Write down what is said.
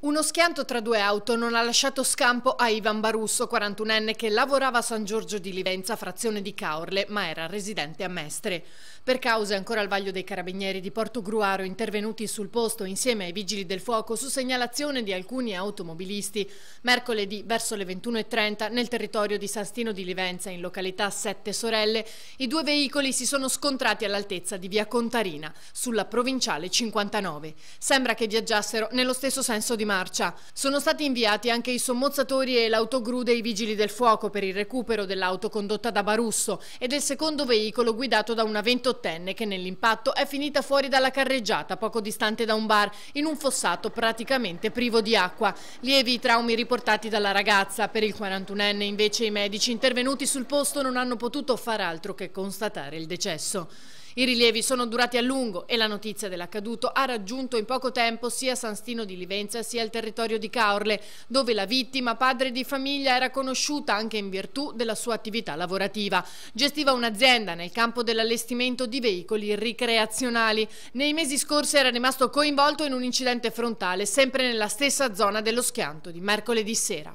Uno schianto tra due auto non ha lasciato scampo a Ivan Barusso, 41enne, che lavorava a San Giorgio di Livenza, frazione di Caorle, ma era residente a Mestre. Per cause ancora al vaglio dei carabinieri di Porto Gruaro, intervenuti sul posto insieme ai vigili del fuoco su segnalazione di alcuni automobilisti, mercoledì verso le 21.30 nel territorio di Sastino di Livenza, in località Sette Sorelle, i due veicoli si sono scontrati all'altezza di via Contarina, sulla provinciale 59. Sembra che viaggiassero nello stesso senso di marcia. Sono stati inviati anche i sommozzatori e l'autogru dei vigili del fuoco per il recupero dell'auto condotta da Barusso e del secondo veicolo guidato da una ventottenne che nell'impatto è finita fuori dalla carreggiata poco distante da un bar in un fossato praticamente privo di acqua. Lievi i traumi riportati dalla ragazza. Per il 41enne invece i medici intervenuti sul posto non hanno potuto far altro che constatare il decesso. I rilievi sono durati a lungo e la notizia dell'accaduto ha raggiunto in poco tempo sia San Stino di Livenza sia il territorio di Caorle, dove la vittima, padre di famiglia, era conosciuta anche in virtù della sua attività lavorativa. Gestiva un'azienda nel campo dell'allestimento di veicoli ricreazionali. Nei mesi scorsi era rimasto coinvolto in un incidente frontale sempre nella stessa zona dello schianto di mercoledì sera.